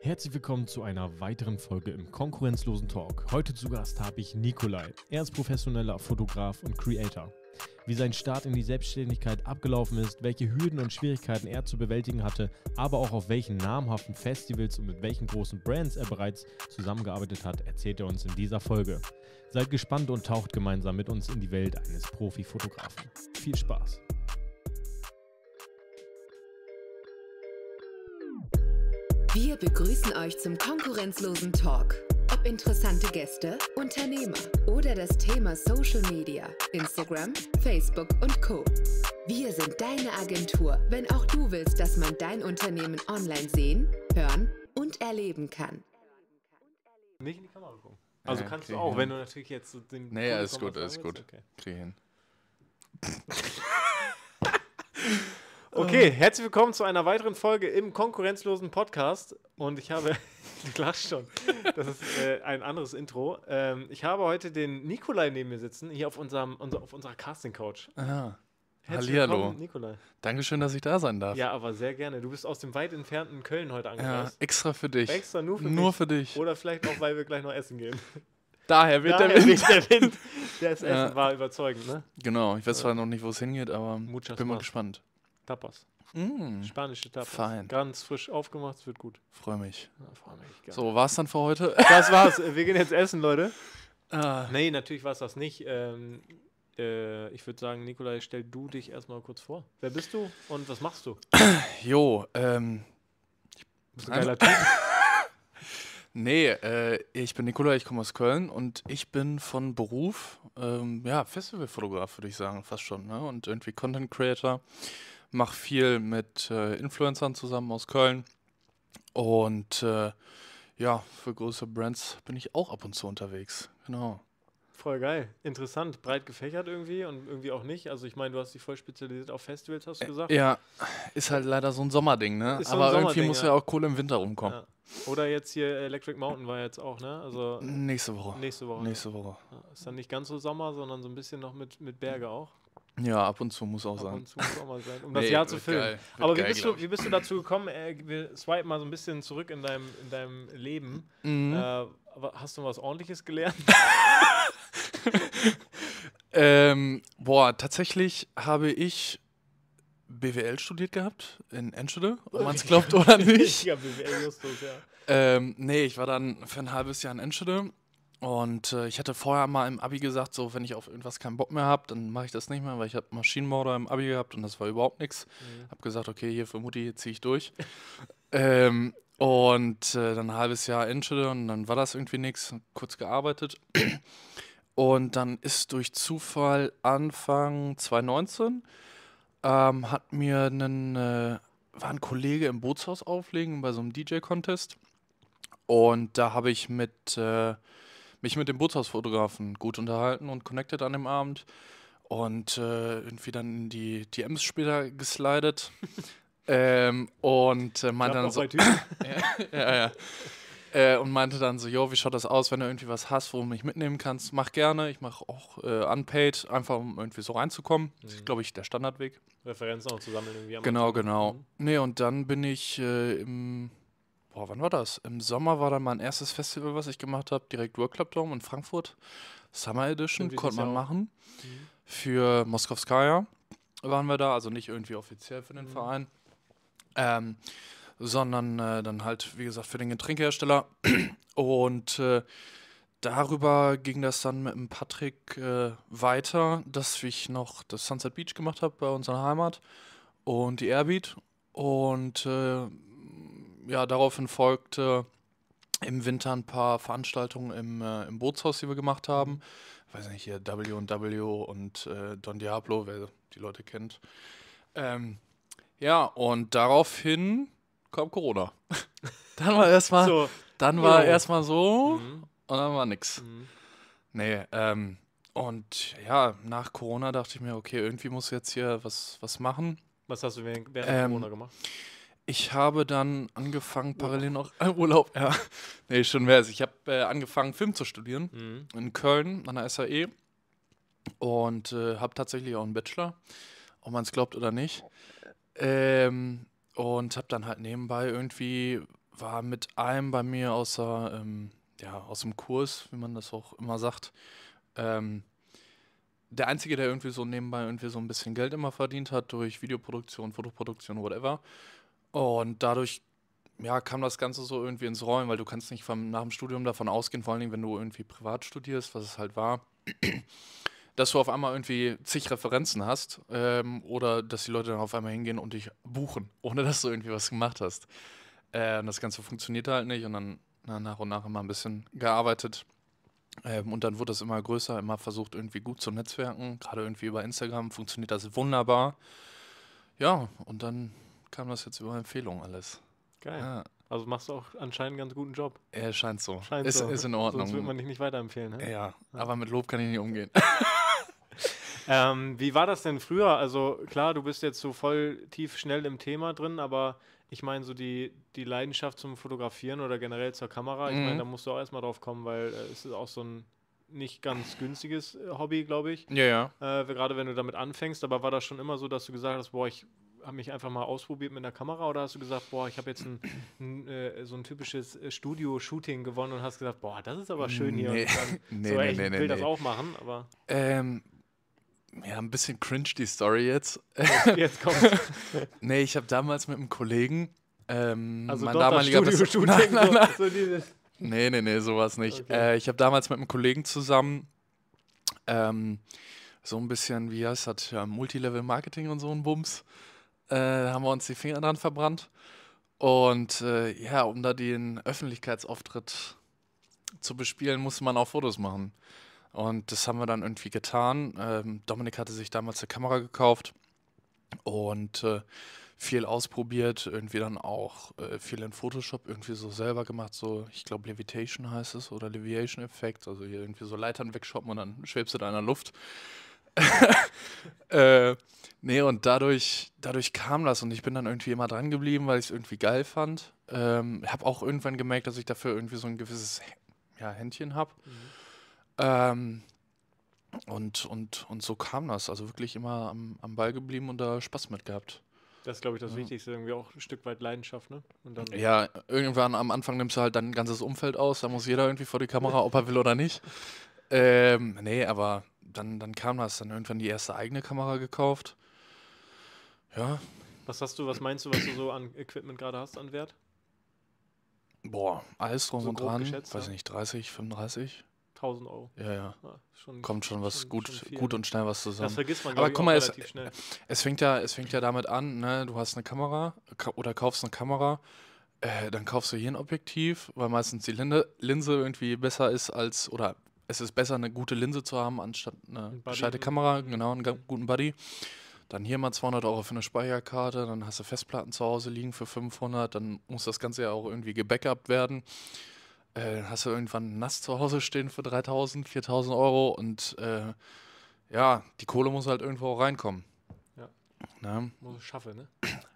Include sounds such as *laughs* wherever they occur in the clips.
Herzlich willkommen zu einer weiteren Folge im konkurrenzlosen Talk. Heute zu Gast habe ich Nikolai. Er ist professioneller Fotograf und Creator. Wie sein Start in die Selbstständigkeit abgelaufen ist, welche Hürden und Schwierigkeiten er zu bewältigen hatte, aber auch auf welchen namhaften Festivals und mit welchen großen Brands er bereits zusammengearbeitet hat, erzählt er uns in dieser Folge. Seid gespannt und taucht gemeinsam mit uns in die Welt eines Profifotografen. Viel Spaß! Wir begrüßen euch zum konkurrenzlosen Talk. Ob interessante Gäste, Unternehmer oder das Thema Social Media, Instagram, Facebook und Co. Wir sind deine Agentur, wenn auch du willst, dass man dein Unternehmen online sehen, hören und erleben kann. Nicht in die Kamera gucken. Ah, also ja, kannst du auch, hin. wenn du natürlich jetzt so den. Naja, ist gut, ist gut. Okay. Krieg hin. *laughs* *laughs* Okay, herzlich willkommen zu einer weiteren Folge im konkurrenzlosen Podcast. Und ich habe, *laughs* du klar schon, das ist äh, ein anderes Intro. Ähm, ich habe heute den Nikolai neben mir sitzen, hier auf, unserem, unser, auf unserer Casting-Couch. Herzlich Hallihallo. Nikolai. Dankeschön, dass ich da sein darf. Ja, aber sehr gerne. Du bist aus dem weit entfernten Köln heute angereist. Ja, extra für dich. Extra nur für nur Nur für dich. Oder vielleicht auch, weil wir gleich noch essen gehen. Daher wird Daher der Wind. Der Wind. Das Essen ja. war überzeugend, ne? Genau. Ich weiß äh. zwar noch nicht, wo es hingeht, aber Muchas ich bin mal gespannt. Tapas. Mm. Spanische Tapas. Fein. Ganz frisch aufgemacht, es wird gut. Freue mich. Ja, freu mich gerne. so, war's dann für heute? *laughs* Das war's. Wir gehen jetzt essen, Leute. Ah. Nee, natürlich war es das nicht. Ähm, äh, ich würde sagen, Nikolai, stell du dich erstmal kurz vor. Wer bist du und was machst du? *coughs* jo, ähm. Du ein geiler Typ. *laughs* Nee, äh, ich bin Nikola, ich komme aus Köln und ich bin von Beruf ähm, ja, Festivalfotograf, würde ich sagen, fast schon. Ne? Und irgendwie Content Creator mache viel mit äh, Influencern zusammen aus Köln. Und äh, ja, für große Brands bin ich auch ab und zu unterwegs. Genau. Voll geil. Interessant. Breit gefächert irgendwie und irgendwie auch nicht. Also ich meine, du hast dich voll spezialisiert auf Festivals, hast du gesagt. Ja, ist halt leider so ein Sommerding, ne? Ist Aber so irgendwie muss ja auch Kohle im Winter rumkommen. Ja. Oder jetzt hier Electric Mountain war jetzt auch, ne? Also nächste Woche. Nächste Woche. Nächste Woche. Ja, ist dann nicht ganz so Sommer, sondern so ein bisschen noch mit, mit Berge auch. Ja, ab und zu muss auch ab sein. Ab und zu muss auch mal sein, um nee, das Jahr zu filmen. Geil, Aber wie, geil, bist du, wie bist du dazu gekommen? Äh, wir swipen mal so ein bisschen zurück in deinem, in deinem Leben. Mhm. Äh, hast du was Ordentliches gelernt? *laughs* ähm, boah, tatsächlich habe ich BWL studiert gehabt in Enschede, ob man es glaubt oder *laughs* nicht. ich habe BWL Justus, ja. Ähm, nee, ich war dann für ein halbes Jahr in Enschede und äh, ich hatte vorher mal im Abi gesagt, so wenn ich auf irgendwas keinen Bock mehr habe, dann mache ich das nicht mehr, weil ich habe Maschinenmörder im Abi gehabt und das war überhaupt nichts. Mhm. Habe gesagt, okay, hier für Mutti ziehe ich durch. *laughs* ähm, und äh, dann ein halbes Jahr Enschede und dann war das irgendwie nichts, kurz gearbeitet. *clears throat* und dann ist durch Zufall Anfang 2019 ähm, hat mir einen, äh, war ein Kollege im Bootshaus auflegen bei so einem DJ-Contest. Und da habe ich mit äh, mich mit dem Bootshausfotografen gut unterhalten und connected an dem Abend. Und äh, irgendwie dann in die DMs später geslidet. *laughs* ähm, und äh, meinte dann so. *laughs* ja, ja, ja. Äh, und meinte dann so, jo, wie schaut das aus, wenn du irgendwie was hast, wo du mich mitnehmen kannst, mach gerne. Ich mache auch äh, unpaid, einfach um irgendwie so reinzukommen. Mhm. Das ist, glaube ich, der Standardweg. Referenzen auch zu sammeln irgendwie. genau, genau. Mhm. Nee, und dann bin ich äh, im boah, wann war das? Im Sommer war dann mein erstes Festival, was ich gemacht habe, direkt World Club Dome in Frankfurt. Summer Edition konnte man machen. Mhm. Für Moskowskaya waren wir da, also nicht irgendwie offiziell für den mhm. Verein. Ähm, sondern äh, dann halt, wie gesagt, für den Getränkehersteller. *clears throat* Und äh, darüber ging das dann mit dem Patrick äh, weiter, dass ich noch das Sunset Beach gemacht habe bei unserer Heimat und die Airbeat. Und äh, ja, daraufhin folgte im Winter ein paar Veranstaltungen im, äh, im Bootshaus, die wir gemacht haben. Ich weiß nicht, hier W&W und äh, Don Diablo, wer die Leute kennt. Ähm, ja, und daraufhin kam Corona. *laughs* dann war erstmal so. dann war ja. erstmal so mhm. und dann war nix. Mhm. Nee, ähm, und ja, nach Corona dachte ich mir, okay, irgendwie muss jetzt hier was, was machen. Was hast du während, während ähm, Corona gemacht? ich habe dann angefangen, parallel noch äh, Urlaub, ja, nee, schon wär's. Ich habe äh, angefangen, Film zu studieren mhm. in Köln an der SAE und äh, habe tatsächlich auch einen Bachelor, ob man es glaubt oder nicht. Ähm, und habe dann halt nebenbei irgendwie, war mit einem bei mir außer, ähm, ja, aus dem Kurs, wie man das auch immer sagt, ähm, der Einzige, der irgendwie so nebenbei irgendwie so ein bisschen Geld immer verdient hat durch Videoproduktion, Fotoproduktion, whatever, und dadurch ja, kam das Ganze so irgendwie ins Rollen, weil du kannst nicht vom, nach dem Studium davon ausgehen, vor allen Dingen, wenn du irgendwie privat studierst, was es halt war, *clears throat* dass du auf einmal irgendwie zig Referenzen hast ähm, oder dass die Leute dann auf einmal hingehen und dich buchen, *laughs* ohne dass du irgendwie was gemacht hast. Äh, und das Ganze funktioniert halt nicht und dann na, nach und nach immer ein bisschen gearbeitet. Ähm, und dann wurde das immer größer, immer versucht irgendwie gut zu netzwerken. Gerade irgendwie über Instagram funktioniert das wunderbar. Ja, und dann kam das jetzt über Empfehlung alles. Geil. Ja. Also machst du auch anscheinend einen ganz guten Job. Ja, scheint so. Scheint ist, so. ist in Ordnung. Sonst würde man dich nicht weiterempfehlen. Ne? Ja, aber mit Lob kann ich nicht umgehen. *laughs* ähm, wie war das denn früher? Also klar, du bist jetzt so voll tief schnell im Thema drin, aber ich meine, so die, die Leidenschaft zum Fotografieren oder generell zur Kamera, ich meine, mhm. da musst du auch erstmal drauf kommen, weil äh, es ist auch so ein nicht ganz günstiges äh, Hobby, glaube ich. Ja, ja. Äh, Gerade wenn du damit anfängst, aber war das schon immer so, dass du gesagt hast, boah, ich hab mich einfach mal ausprobiert mit einer Kamera oder hast du gesagt, boah, ich habe jetzt ein, *clears throat* ein, äh, so ein typisches äh, Studio-Shooting gewonnen und hast gesagt, boah, das ist aber schön hier. Nee, dann, *laughs* nee, so, nee, ich nee, will nee, das auch machen, aber. Ähm, ja, ein bisschen cringe die Story jetzt. jetzt, jetzt *laughs* kommt's. nee, ich habe damals mit einem Kollegen. Ähm, also mein doch damaliger das Studio Shooting. *laughs* Nein, nein, nein. So nee, nee, nee, sowas nicht. Okay. Äh, ich habe damals mit einem Kollegen zusammen ähm, so ein bisschen, wie heißt das, ja, Multilevel-Marketing und so ein Bums äh, haben wir uns die Finger dran verbrannt. Und äh, ja, um da den Öffentlichkeitsauftritt zu bespielen, musste man auch Fotos machen. Und das haben wir dann irgendwie getan. Ähm, Dominik hatte sich damals eine Kamera gekauft und äh, viel ausprobiert, irgendwie dann auch äh, viel in Photoshop irgendwie so selber gemacht, so ich glaube Levitation heißt es oder Leviation Effekt, also hier irgendwie so Leitern wegschoppen und dann schwebst du da in der Luft. *laughs* äh, nee, und dadurch, dadurch kam das und ich bin dann irgendwie immer dran geblieben, weil ich es irgendwie geil fand. Ähm, habe auch irgendwann gemerkt, dass ich dafür irgendwie so ein gewisses ja, Händchen habe. Mhm. Ähm, und, und, und so kam das. Also wirklich immer am, am Ball geblieben und da Spaß mit gehabt. Das ist, glaube ich, das ja. Wichtigste, irgendwie auch ein Stück weit Leidenschaft, ne? ja, irgendwann am Anfang nimmst du halt dein ganzes Umfeld aus, da muss jeder irgendwie vor die Kamera, ob er will oder nicht. *laughs* Ähm, nee, aber dann, dann kam das, dann irgendwann die erste eigene Kamera gekauft. Ja. Was hast du, was meinst du, was du so an Equipment gerade hast an Wert? Boah, alles drum so und dran. Geschätzt, weiß ja. nicht, 30, 35. 1000 Euro. Ja, ja. Ah, schon, Kommt schon was schon, gut, schon gut und schnell was zusammen. Das vergisst man Aber guck mal, es, schnell. es fängt ja, es fängt ja damit an, ne? Du hast eine Kamera oder kaufst eine Kamera, äh, dann kaufst du hier ein Objektiv, weil meistens die Linse, Linse irgendwie besser ist als oder es ist besser, eine gute Linse zu haben, anstatt eine gescheite Kamera, genau, einen guten Buddy. Dann hier mal 200 Euro für eine Speicherkarte, dann hast du Festplatten zu Hause liegen für 500, dann muss das Ganze ja auch irgendwie gebackupt werden. Äh, hast du irgendwann nass zu Hause stehen für 3000, 4000 Euro und äh, ja, die Kohle muss halt irgendwo auch reinkommen. Ja. Na? Ne? Muss schaffe, ne?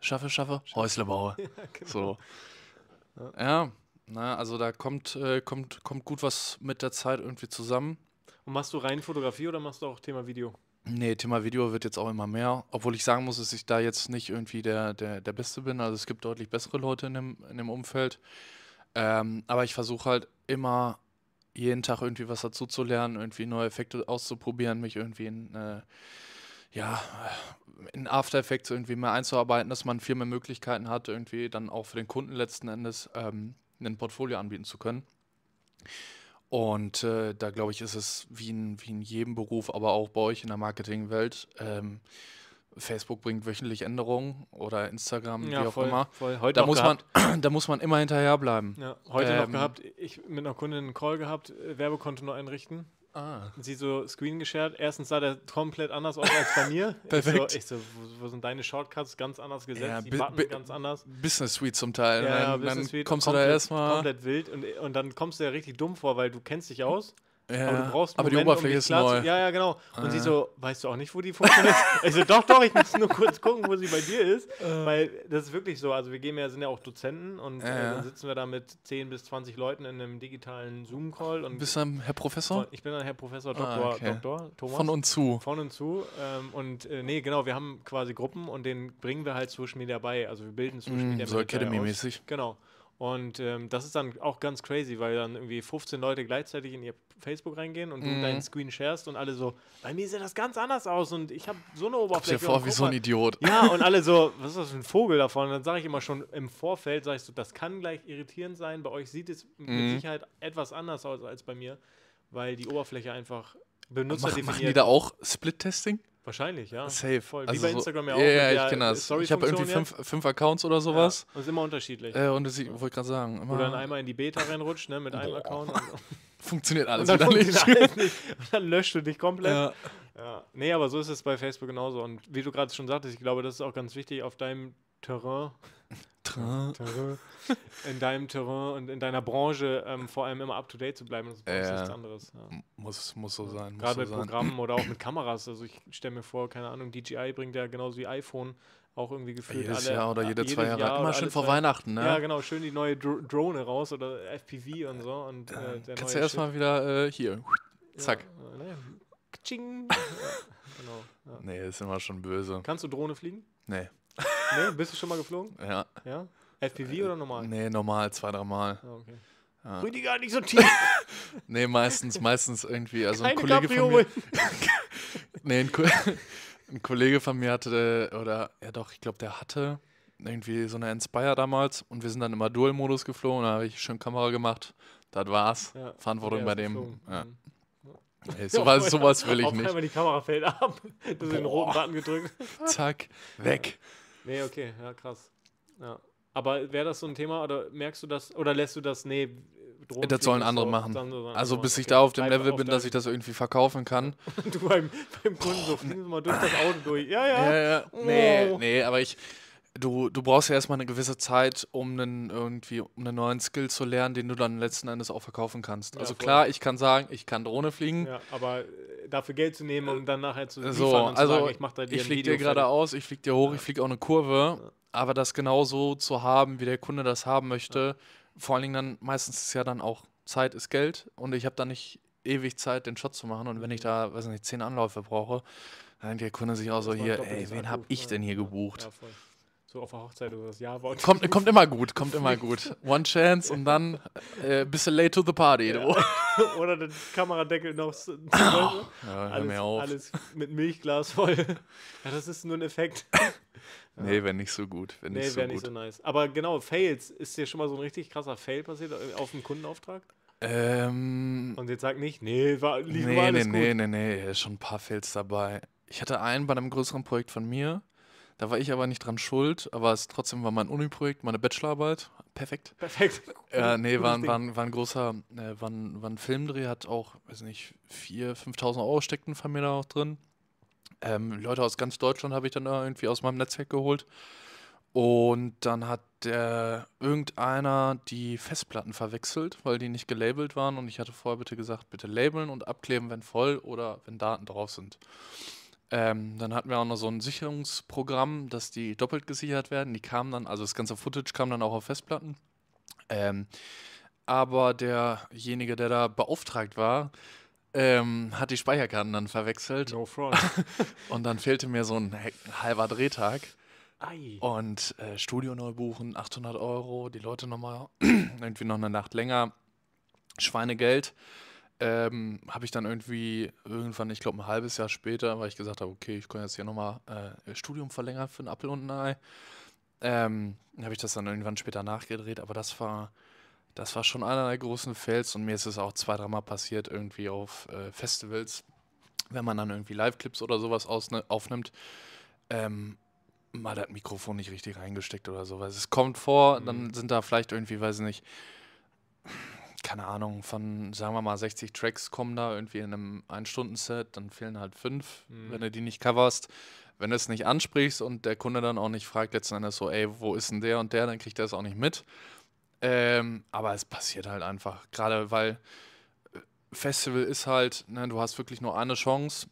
Schaffe, schaffe, schaffe. baue. *laughs* ja, genau. So. Ja. ja. Na, ne? also da kommt, äh, kommt, kommt gut was mit der Zeit irgendwie zusammen. Und machst du rein Fotografie oder machst du auch Thema Video? Nee, Thema Video wird jetzt auch immer mehr, obwohl ich sagen muss, dass ich da jetzt nicht irgendwie der, der, der Beste bin. Also es gibt deutlich bessere Leute in dem, in dem Umfeld. Ähm, aber ich versuche halt immer jeden Tag irgendwie was dazu zu lernen, irgendwie neue Effekte auszuprobieren, mich irgendwie in, äh, ja, in After Effects irgendwie mehr einzuarbeiten, dass man viel mehr Möglichkeiten hat, irgendwie dann auch für den Kunden letzten Endes. Ähm, ein Portfolio anbieten zu können. Und äh, da glaube ich, ist es wie in, wie in jedem Beruf, aber auch bei euch in der Marketingwelt. Ähm, Facebook bringt wöchentlich Änderungen oder Instagram, ja, wie auch voll, immer. Voll. Heute da, muss man, *clears throat* da muss man immer hinterherbleiben. Ja, heute ähm, noch gehabt, ich mit einer Kundin einen Call gehabt, äh, Werbekonto nur einrichten. Ah. Sie so Screen geshared. Erstens sah der komplett anders aus als bei mir. Perfekt. *laughs* Ich so, ich so wo, wo, sind deine Shortcuts? Ganz anders gesetzt, ja, die Buttons ganz anders. Business Suite zum Teil. Ja, ne? ja Suite. dann kommst du da erstmal. Komplett wild und, und dann kommst du ja richtig dumm vor, weil du kennst dich aus. Ja, aber du brauchst einen aber die Oberfläche um ist neu. ja, ja, genau. Und ah. sie so, weißt du auch nicht, wo die funktioniert? *laughs* also doch, doch, ich muss nur kurz gucken, wo sie bei dir ist. Äh. weil das ist wirklich so. Also wir gehen ja, sind ja auch Dozenten und äh, dann sitzen wir da mit 10 bis 20 Leuten in einem digitalen Zoom-Call. Du Bist dann Herr Professor? Ich bin dann Herr Professor Dr. Ah, okay. Dr. Thomas. Von und zu. Von und zu. Ähm, und äh, nee, genau, wir haben quasi Gruppen und den bringen wir halt Social Media bei. Also wir bilden Social mm, Media mm, So Academy-mäßig. Genau. Und ähm, das ist dann auch ganz crazy, weil dann irgendwie 15 Leute gleichzeitig in ihr Facebook reingehen und mhm. du deinen Screen sharest und alle so, bei mir sieht das ganz anders aus und ich habe so eine Oberfläche. Ich vor wie so ein Idiot. Ja, und *laughs* alle so, was ist das für ein Vogel davon? Und dann sage ich immer schon im Vorfeld, sage ich so, das kann gleich irritierend sein. Bei euch sieht es mhm. mit Sicherheit etwas anders aus als bei mir, weil die Oberfläche einfach benutzt. Mach, machen die da auch Split-Testing? Wahrscheinlich, ja. Safe. Voll. Wie also bei Instagram ja auch. Ja, ich kenne das. Ich habe irgendwie fünf, fünf, Accounts oder sowas. Ja, das ist immer unterschiedlich. Äh, und das wollte ich gerade sagen. Immer oder dann einmal in die Beta reinrutscht, ne, mit Boah. einem Account. Und *laughs* so. Also funktioniert alles und dann wieder nicht. Alles nicht. Und dann löscht du dich komplett. Ja. ja. Nee, aber so ist es bei Facebook genauso. Und wie du gerade schon sagtest, ich glaube, das ist auch ganz wichtig auf deinem Terrain Terrain. In deinem Terrain und in deiner Branche ähm, vor allem immer up to date zu bleiben, das ist äh, nichts anderes. Ja. Muss, muss so sein. Gerade mit so Programmen oder auch mit *clears throat* Kameras. Also ich stelle mir vor, keine Ahnung, DJI bringt ja genauso wie iPhone auch irgendwie gefühlt jedes alle, Jahr oder jede zwei Jahre. Jahr Immer schön vor Weihnachten, ne? Ja, genau, schön die neue Dro Drohne raus oder FPV und so. Und, äh, äh der Kannst du erstmal wieder äh, hier. Zack. Ja, äh, naja. Kching. *laughs* ja, genau. Ja. Nee, ist immer schon böse. Kannst du Drohne fliegen? Nee. Nee, bist du schon mal geflogen? Ja. Ja? FPV äh, oder normal? Nee, normal, zwei, dreimal. Oh, ah, okay. Ja. Rüdiger, nicht so tief. *laughs* nee, meistens, meistens irgendwie. Also Keine ein Kollege Kapriolen. von mir. *laughs* nee, ein, Ko *laughs* ein, Kollege von mir hatte, oder ja doch, ich glaube, der hatte irgendwie so eine Inspire damals und wir sind dann immer Dual-Modus geflogen, da habe ich schön Kamera gemacht. Das war's. Ja. Verantwortung ja, bei dem. Ja. Hey, sowas, sowas will ich Auf nicht. Auf einmal die Kamera fällt ab. Du hast den roten Button gedrückt. Zack, weg. Nee, okay, ja, krass. Ja. Aber wäre das so ein Thema oder merkst du das oder lässt du das, nee, Drohnen Das sollen andere machen. So also bis ich okay. da auf dem Level bin, dass ich das irgendwie verkaufen kann. *laughs* du beim, beim Kunden so, fliegen mal durch das Auto durch. Ja, ja. ja, ja. Nee, oh. nee, aber ich, du, du brauchst ja erstmal eine gewisse Zeit, um einen irgendwie um einen neuen Skill zu lernen, den du dann letzten Endes auch verkaufen kannst. Ja, also voll. klar, ich kann sagen, ich kann Drohne fliegen. Ja, aber äh, dafür Geld zu nehmen, um dann nachher zu so, und also sagen, ich mach da dir Ich flieg dir geradeaus, ich fliege dir hoch, ja. ich fliege auch eine Kurve. Aber das genauso zu haben, wie der Kunde das haben möchte, vor allen Dingen dann meistens ist ja dann auch Zeit ist Geld und ich habe da nicht ewig Zeit, den Shot zu machen. Und wenn ich mhm. da, weiß nicht, zehn Anläufe brauche, dann denkt der Kunde sich auch so hier, ey, wen habe ich denn hier gebucht? Ja, voll. So auf der Hochzeit oder das Jawort. Kommt, kommt immer gut, kommt immer *laughs* gut. One chance und dann äh, bisschen late to the party. Ja. *laughs* oder den Kameradeckel noch. Zu oh, ja, alles, alles, mit Milchglas voll. ja, das ist nur ein Effekt. *laughs* nee, wäre nicht so gut. Wär nee, wäre so nicht so nice. Aber genau, Fails. Ist dir schon mal so ein richtig krasser Fail passiert auf einem Kundenauftrag? Ähm, und jetzt sag nicht, nee, war, lief nee, mal alles nee, gut. Nee, nee, nee, nee, schon ein paar Fails dabei. Ich hatte einen bei einem größeren Projekt von mir da war ich aber nicht dran schuld, aber es trotzdem war mein Uni-Projekt, meine Bachelorarbeit. Perfekt. Perfekt. Äh, nee, war, war, war, ein großer, äh, war, ein, war ein Filmdreh, hat auch, weiß nicht, 4.000, 5.000 Euro steckten von mir da auch drin. Ähm, Leute aus ganz Deutschland habe ich dann irgendwie aus meinem Netzwerk geholt. Und dann hat äh, irgendeiner die Festplatten verwechselt, weil die nicht gelabelt waren. Und ich hatte vorher bitte gesagt, bitte labeln und abkleben, wenn voll oder wenn Daten drauf sind. Ähm, dann hatten wir auch noch so ein Sicherungsprogramm, dass die doppelt gesichert werden. Die kamen dann, also das ganze Footage kam dann auch auf Festplatten. Ähm, aber derjenige, der da beauftragt war, ähm, hat die Speicherkarten dann verwechselt. No front. *laughs* und dann fehlte mir so ein halber Drehtag. Ei. Und äh, Studio neu buchen, 800 Euro, die Leute nochmal *clears throat* irgendwie noch eine Nacht länger, Schweinegeld ähm, habe ich dann irgendwie irgendwann, ich glaube ein halbes Jahr später, weil ich gesagt habe, okay, ich kann jetzt hier nochmal äh, Studium verlängern für einen Apfel und ein Ei, ähm, habe ich das dann irgendwann später nachgedreht, aber das war, das war schon einer der großen Fails und mir ist es auch zwei, dreimal passiert, irgendwie auf äh, Festivals, wenn man dann irgendwie Live-Clips oder sowas aufnimmt, ähm, mal das Mikrofon nicht richtig reingesteckt oder sowas. Es kommt vor, mhm. dann sind da vielleicht irgendwie, weiß ich nicht, keine Ahnung, von, sagen wir mal, 60 Tracks kommen da irgendwie in einem Ein-Stunden-Set, dann fehlen halt fünf, mhm. wenn du die nicht coverst. Wenn du es nicht ansprichst und der Kunde dann auch nicht fragt, letzten Endes so, ey, wo ist denn der und der, dann kriegt er es auch nicht mit. Ähm, aber es passiert halt einfach, gerade weil äh, Festival ist halt, ne, du hast wirklich nur eine Chance,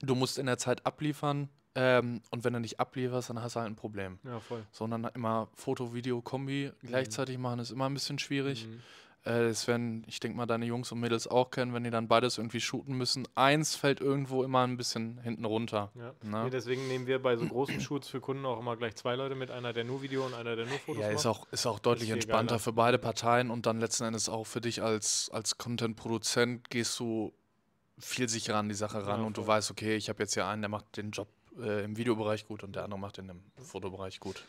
du musst in der Zeit abliefern. Ähm, und wenn du nicht ablieferst, dann hast du halt ein Problem. Ja, voll. Sondern immer Foto-Video-Kombi mhm. gleichzeitig machen, ist immer ein bisschen schwierig. Mhm. Äh, das werden, ich denke mal, deine Jungs und Mädels auch kennen, wenn die dann beides irgendwie shooten müssen. Eins fällt irgendwo immer ein bisschen hinten runter. Ja. Ne? Nee, deswegen nehmen wir bei so großen Shoots für Kunden auch immer gleich zwei Leute mit, einer der nur Video und einer der nur Fotos. Ja, macht. ist auch, ist auch deutlich ist entspannter geiler. Ne? für beide Parteien und dann letzten Endes auch für dich als, als Content-Produzent gehst du viel sicherer an die Sache ran ja, und du weißt, okay, ich habe jetzt hier einen, der macht den Job äh, im Videobereich gut und der andere macht in dem Fotobereich gut.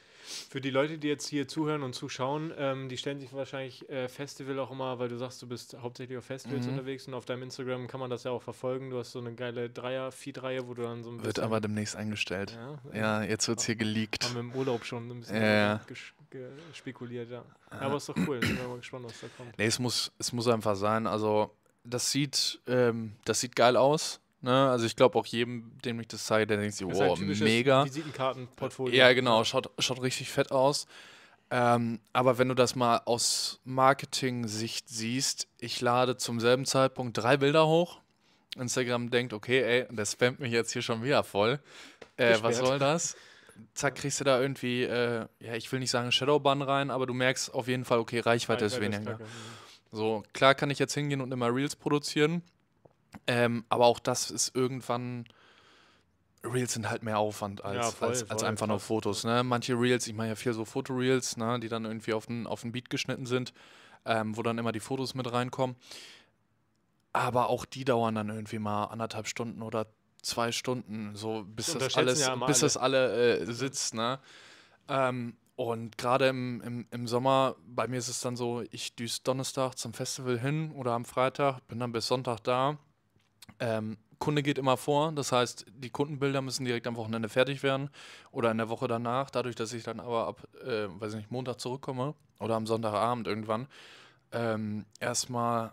Für die Leute, die jetzt hier zuhören und zuschauen, ähm, die stellen sich wahrscheinlich äh, Festival auch immer, weil du sagst, du bist hauptsächlich auf Festivals mhm. unterwegs und auf deinem Instagram kann man das ja auch verfolgen. Du hast so eine geile Dreier, Feed-Reihe, wo du dann so ein bisschen. Wird aber demnächst eingestellt. Ja, ja jetzt wird es hier geleakt. Haben wir im Urlaub schon ein bisschen ja. gespekuliert, ja. ja. Ah. Aber ist doch cool, ich bin mal gespannt, was da kommt. Nee, es muss, es muss einfach sein, also das sieht, ähm, das sieht geil aus Ne? Also ich glaube auch jedem, dem ich das zeige, der denkt sich, wow, mega. Visitenkartenportfolio. Ja, genau, schaut, schaut richtig fett aus. Ähm, aber wenn du das mal aus Marketing-Sicht siehst, ich lade zum selben Zeitpunkt drei Bilder hoch. Instagram denkt, okay, ey, der spammt mich jetzt hier schon wieder voll. Äh, was soll das? Zack, kriegst du da irgendwie, äh, ja, ich will nicht sagen Shadowban rein, aber du merkst auf jeden Fall, okay, Reichweite, Reichweite ist weniger. Ist klar, So, klar kann ich jetzt hingehen und immer Reels produzieren ähm, aber auch das ist irgendwann. Reels sind halt mehr Aufwand als, ja, voll, als, voll, einfach voll, nur Fotos. Ne? Manche Reels, ich mache ja viel so Fotoreels, ne, die dann irgendwie auf den, auf den Beat geschnitten sind, ähm, wo dann immer die Fotos mit reinkommen. Aber auch die dauern dann irgendwie mal anderthalb Stunden oder zwei Stunden, so bis das, das alles, ja bis alle. das alle äh, sitzt. Ne? Ähm, und gerade im, im, im, Sommer, bei mir ist es dann so, ich düse Donnerstag zum Festival hin oder am Freitag, bin dann bis Sonntag da, ähm, Kunde geht immer vor, das heißt, die Kundenbilder müssen direkt am Wochenende fertig werden oder in der Woche danach. Dadurch, dass ich dann aber ab, äh, weiß nicht, Montag zurückkomme oder am Sonntagabend irgendwann, ähm, erstmal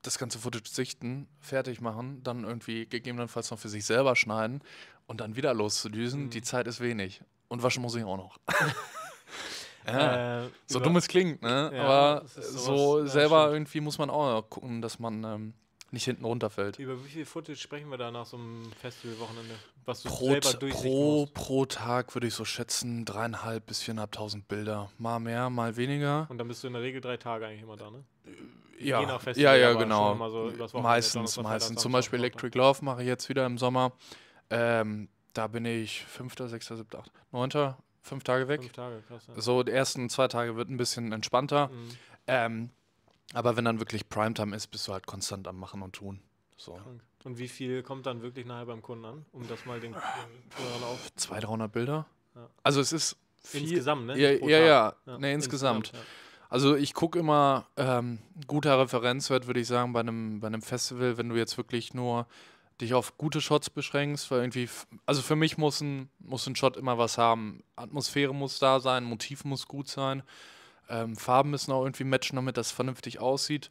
das ganze Footage sichten, fertig machen, dann irgendwie gegebenenfalls noch für sich selber schneiden und dann wieder loszudüsen. Mhm. Die Zeit ist wenig. Und waschen muss ich auch noch. *laughs* ja. äh, so dumm es klingt, ne? Ja, aber so selber schön. irgendwie muss man auch gucken, dass man. Ähm, nicht hinten runterfällt. Über wie viel Footage sprechen wir da nach so einem Festivalwochenende? Was du pro, selber pro, pro Tag würde ich so schätzen, dreieinhalb bis viereinhalbtausend Bilder. Mal mehr, mal weniger. Und dann bist du in der Regel drei Tage eigentlich immer da, ne? Äh, ja, Je nach Festival, ja, ja, genau. So meistens, meistens. Zum Beispiel Electric Love mache ich jetzt wieder im Sommer. Ähm, da bin ich fünfter, sechster, siebter, 8., neunter, fünf Tage weg. Fünf Tage, krass, ja. So, die ersten zwei Tage wird ein bisschen entspannter. Mhm. Ähm, aber wenn dann wirklich Primetime ist, bist du halt konstant am Machen und Tun. So. Und wie viel kommt dann wirklich nachher beim Kunden an, um das mal den Hörern auf? 200, 300 Bilder. Ja. Also es ist viel, insgesamt, ne? Ja, ja, ja, ja. Nee, insgesamt. insgesamt also ich gucke immer, ähm, guter Referenzwert würde ich sagen, bei einem, bei Festival, wenn du jetzt wirklich nur dich auf gute Shots beschränkst, weil irgendwie, also für mich muss ein, muss ein Shot immer was haben. Atmosphäre muss da sein, Motiv muss gut sein. Ähm, Farben müssen auch irgendwie matchen, damit das vernünftig aussieht.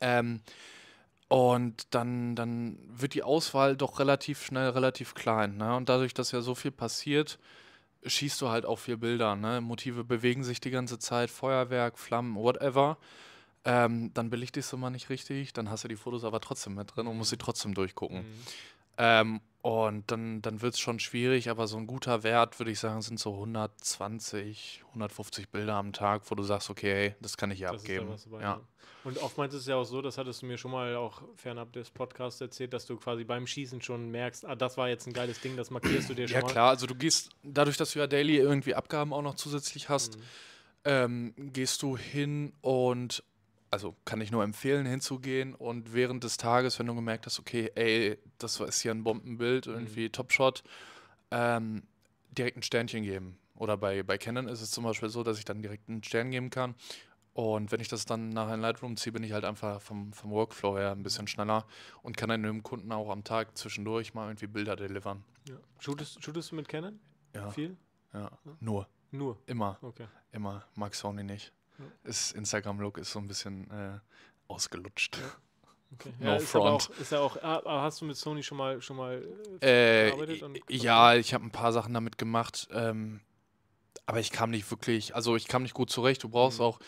Ähm, und dann, dann wird die Auswahl doch relativ schnell relativ klein. Ne? Und dadurch, dass ja so viel passiert, schießt du halt auch viel Bilder. Ne? Motive bewegen sich die ganze Zeit, Feuerwerk, Flammen, whatever. Ähm, dann belichtest du mal nicht richtig, dann hast du die Fotos aber trotzdem mit drin und musst sie trotzdem durchgucken. Mhm. Ähm, und dann, dann wird es schon schwierig, aber so ein guter Wert, würde ich sagen, sind so 120, 150 Bilder am Tag, wo du sagst, okay, hey, das kann ich hier das abgeben. Dabei, ja. Und oftmals ist es ja auch so, das hattest du mir schon mal auch fernab des Podcasts erzählt, dass du quasi beim Schießen schon merkst, ah, das war jetzt ein geiles Ding, das markierst du dir *clears throat* schon. Ja, mal. klar, also du gehst, dadurch, dass du ja daily irgendwie Abgaben auch noch zusätzlich hast, mhm. ähm, gehst du hin und also kann ich nur empfehlen, hinzugehen und während des Tages, wenn du gemerkt hast, okay, ey, das ist hier ein Bombenbild, mhm. irgendwie mhm. Topshot, ähm, direkt ein Sternchen geben. Oder bei, bei Canon ist es zum Beispiel so, dass ich dann direkt einen Stern geben kann. Und wenn ich das dann nachher in Lightroom ziehe, bin ich halt einfach vom, vom Workflow her ein bisschen schneller und kann dann dem Kunden auch am Tag zwischendurch mal irgendwie Bilder delivern. Ja. Shootest, shootest du mit Canon? Ja. Viel? Ja. ja. Nur. Nur? Immer. Okay. Immer. Mag Sony nicht ist Instagram-Look ist so ein bisschen äh, ausgelutscht. Okay. *laughs* No ja, ist front. Auch, ist ja auch, ah, ah, hast du mit Sony schon mal schon mal äh, äh gearbeitet? ja, ich habe ein paar Sachen damit gemacht, ähm, aber ich kam nicht wirklich, also ich kam nicht gut zurecht. Du brauchst mhm. auch,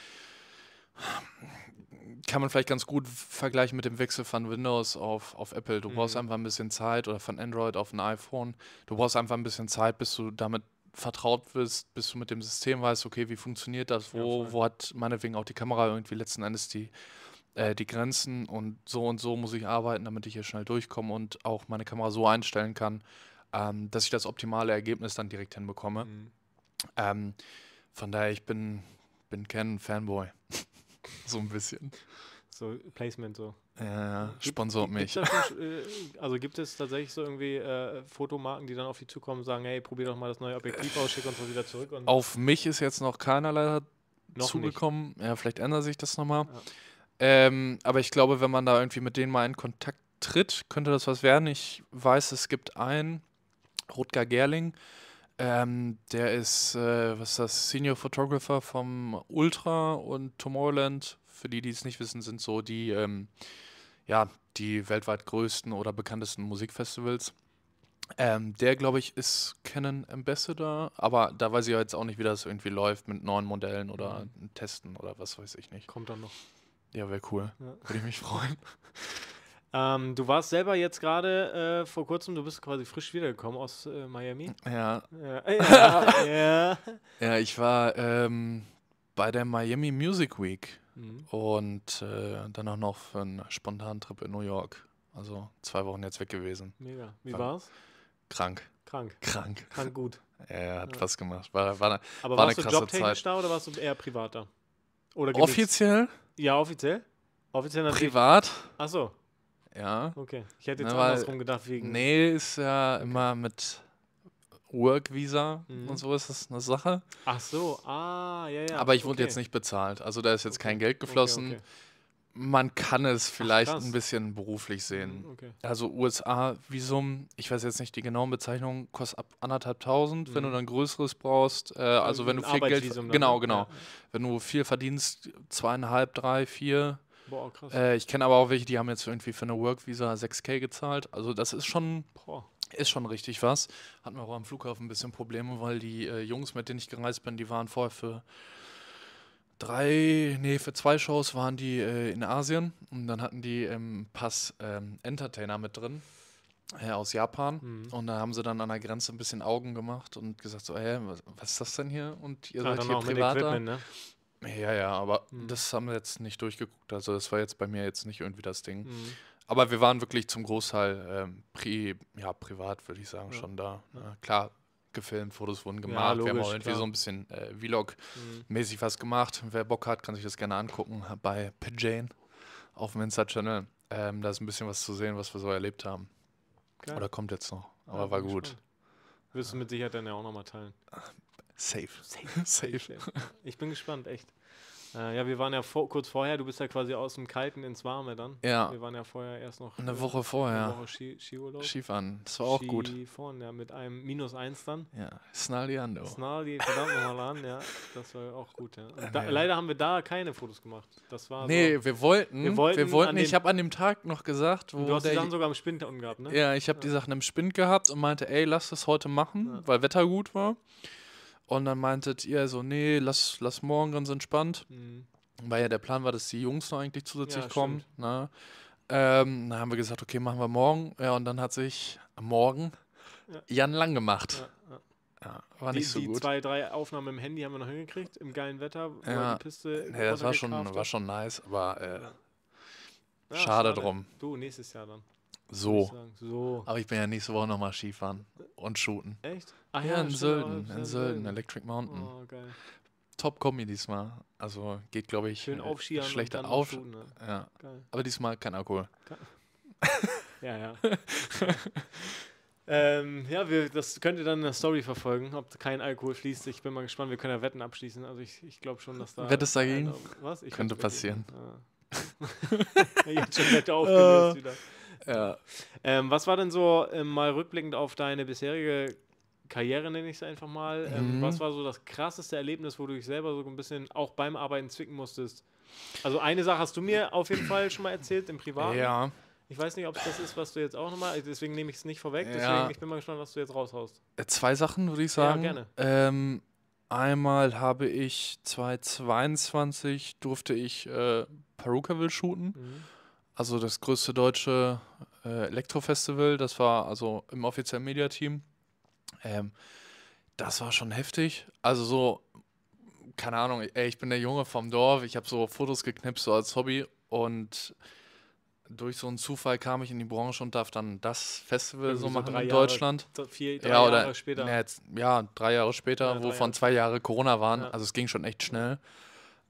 kann man vielleicht ganz gut vergleichen mit dem Wechsel von Windows auf, auf Apple. Du mhm. brauchst einfach ein bisschen Zeit oder von Android auf ein iPhone. Du brauchst einfach ein bisschen Zeit, bis du damit vertraut bist, bis du mit dem System weißt, okay, wie funktioniert das, wo, ja, wo hat meinetwegen auch die Kamera irgendwie letzten Endes die, äh, die Grenzen und so und so muss ich arbeiten, damit ich hier schnell durchkomme und auch meine Kamera so einstellen kann, ähm, dass ich das optimale Ergebnis dann direkt hinbekomme. Mhm. Ähm, von daher, ich bin, bin Canon-Fanboy. *laughs* so ein bisschen. So Placement so. Ja, äh, sponsort mich. Gibt schon, äh, also gibt es tatsächlich so irgendwie äh, Fotomarken, die dann auf die zukommen und sagen, hey, probier doch mal das neue Objektiv aus, schick uns mal wieder zurück. auf mich ist jetzt noch keinerlei noch zugekommen. Nicht. Ja, vielleicht ändert sich das nochmal. Ja. Ähm, aber ich glaube, wenn man da irgendwie mit denen mal in Kontakt tritt, könnte das was werden. Ich weiß, es gibt einen, Rutger Gerling, ähm, der ist, äh, was ist das, Senior Photographer vom Ultra und Tomorrowland für die, die es nicht wissen, sind so die, ähm, ja, die weltweit größten oder bekanntesten Musikfestivals. Ähm, der, glaube ich, ist Canon Ambassador, aber da weiß ich jetzt auch nicht, wie das irgendwie läuft mit neuen Modellen oder mhm. Testen oder was weiß ich nicht. Kommt dann noch. Ja, wäre cool. Ja. Würde ich mich freuen. *laughs* Ähm, du warst selber jetzt gerade äh, vor kurzem, du bist quasi frisch wiedergekommen aus äh, Miami. Ja. Ja, *laughs* ja, ja. ja ich war ähm, bei der Miami Music Week. Mhm. Und äh, dann auch noch für einen spontanen Trip in New York. Also zwei Wochen jetzt weg gewesen. Mega. Wie war, war's? Krank. Krank. Krank. Krank gut. *laughs* Er hat ja. was gemacht. War, war, Aber war warst eine du jobtechnisch da oder warst du eher privat da? Oder offiziell? Ja, offiziell. Offiziell natürlich. Privat? Ach so. Ja. Okay. Ich hätte jetzt ne, andersrum gedacht wegen. Nee, ist ja okay. immer mit Work Visa mhm. und so ist das eine Sache. Ach so, ah, ja, ja. Aber ich okay. wurde jetzt nicht bezahlt. Also da ist jetzt okay. kein Geld geflossen. Okay, Man kann es vielleicht Ach, ein bisschen beruflich mhm, sehen. Also USA-Visum, ich weiß jetzt nicht die genauen Bezeichnungen, kostet ab anderthalb tausend, mhm. wenn du mhm. dann größeres brauchst. Äh, also, also wenn du viel Geld. Genau, ne? genau. Ja. Wenn du viel verdienst, zweieinhalb, drei, vier, Boah, krass. Äh, ich kenne aber auch welche, die haben jetzt irgendwie für eine Work-Visa 6K gezahlt. Also das ist schon, Boah. ist schon richtig was. Hatten wir auch am Flughafen ein bisschen Probleme, weil die äh, Jungs, mit denen ich gereist bin, die waren vorher für drei, nee, für zwei Shows waren die äh, in Asien und dann hatten die im Pass ähm, Entertainer mit drin äh, aus Japan mhm. und da haben sie dann an der Grenze ein bisschen Augen gemacht und gesagt so, hey, was, ist das denn hier? Und ihr ja, ah, seid hier privat ne? Ja, ja, aber mhm. das haben wir jetzt nicht durchgeguckt. Also das war jetzt bei mir jetzt nicht irgendwie das Ding. Mhm. Aber wir waren wirklich zum Großteil ähm, pri ja, privat, würde ich sagen, ja. schon da. Ne? Klar, gefilmt, Fotos wurden gemalt. Ja, logisch, wir haben auch irgendwie klar. so ein bisschen äh, Vlog-mäßig was gemacht. Wer Bock hat, kann sich das gerne angucken bei Pajane auf dem Insta-Channel. Ähm, da ist ein bisschen was zu sehen, was wir so erlebt haben. Geil. Oder kommt jetzt noch. Aber ja, war gut. Spannend. Wirst du mit Sicherheit dann ja auch nochmal teilen. Safe. Safe. *laughs* Safe. Ich bin gespannt, echt. Äh, ja, wir waren ja vor, kurz vorher, du bist ja quasi aus dem Kalten ins Warme dann. Ja. Wir waren ja vorher erst noch. Eine äh, Woche vorher. Eine Woche Ski, Skiurlaub. Skifahren, das war auch Ski gut. Skifahren, ja, mit einem Minus 1 dann. Ja, Snarliando. Snarli, verdammt nochmal an, ja. Das war auch gut, ja. Da, ja. Leider haben wir da keine Fotos gemacht. Das war Nee, so, wir wollten. Wir wollten, wir wollten ich habe an dem Tag noch gesagt, wo. Du hast die dann sogar am Spind gehabt, ne? Ja, ich habe ja. die Sachen im Spind gehabt und meinte, ey, lass das heute machen, ja. weil Wetter gut war. Und dann meintet ihr so, nee, lass, lass morgen ganz entspannt. Mhm. Weil ja der Plan war, dass die Jungs noch eigentlich zusätzlich ja, kommen. Ne? Ähm, dann haben wir gesagt, okay, machen wir morgen. Ja, und dann hat sich am Morgen ja. Jan lang gemacht. Ja, ja, war die, nicht so die gut. Die zwei, drei Aufnahmen im Handy haben wir noch hingekriegt, im geilen Wetter. Ja, die Piste nee, das war schon, war schon nice, aber äh, schade, schade drum. Du, nächstes Jahr dann. So. so. Aber ich bin ja nächste Woche nochmal Skifahren und shooten. Echt? Ach ja, ja oh, in Sölden. In Sölden, Electric Mountain. Oh, geil. Top-Kombi diesmal. Also geht, glaube ich, Schön äh, aufschieren schlechter auf. Shooten, ne? ja. Geil. Aber diesmal kein Alkohol. *laughs* ja, ja. ähm, ja, wir, das könnt ihr dann in der Story verfolgen, ob kein Alkohol fließt. Ich bin mal gespannt, wir können ja Wetten abschließen. Also ich, ich glaube schon, dass da. Wettest dagegen? was? Ich könnte passieren. Ja. Ah. Jetzt *laughs* schon Wette aufgelöst äh. wieder. Ja. Ähm, was war denn so, äh, mal rückblickend auf deine bisherige Karriere, nenne ich es einfach mal, ähm, mhm. was war so das krasseste Erlebnis, wo du dich selber so ein bisschen auch beim Arbeiten zwicken musstest? Also eine Sache hast du mir auf jeden Fall schon mal erzählt, im Privaten. Ja. Ich weiß nicht, ob es das ist, was du jetzt auch nochmal, deswegen nehme ich es nicht vorweg, deswegen ja. ich bin mal gespannt, was du jetzt raushaust. Äh, zwei Sachen würde ich sagen. Ja, gerne. Ähm, einmal habe ich 2022 durfte ich äh, Perukaville shooten. Mhm also das größte deutsche äh, Elektrofestival, das war also im offiziellen Mediateam. Ähm, das war schon heftig. Also so, keine Ahnung, ey, ich bin der Junge vom Dorf, ich habe so Fotos geknipst, so als Hobby und durch so einen Zufall kam ich in die Branche und darf dann das Festival Irgendwie so machen so in Deutschland. Jahre, vier, drei ja, oder, Jahre später. Ne, jetzt, ja, drei Jahre später, ja, wovon zwei Jahre Corona waren. Ja. Also es ging schon echt schnell.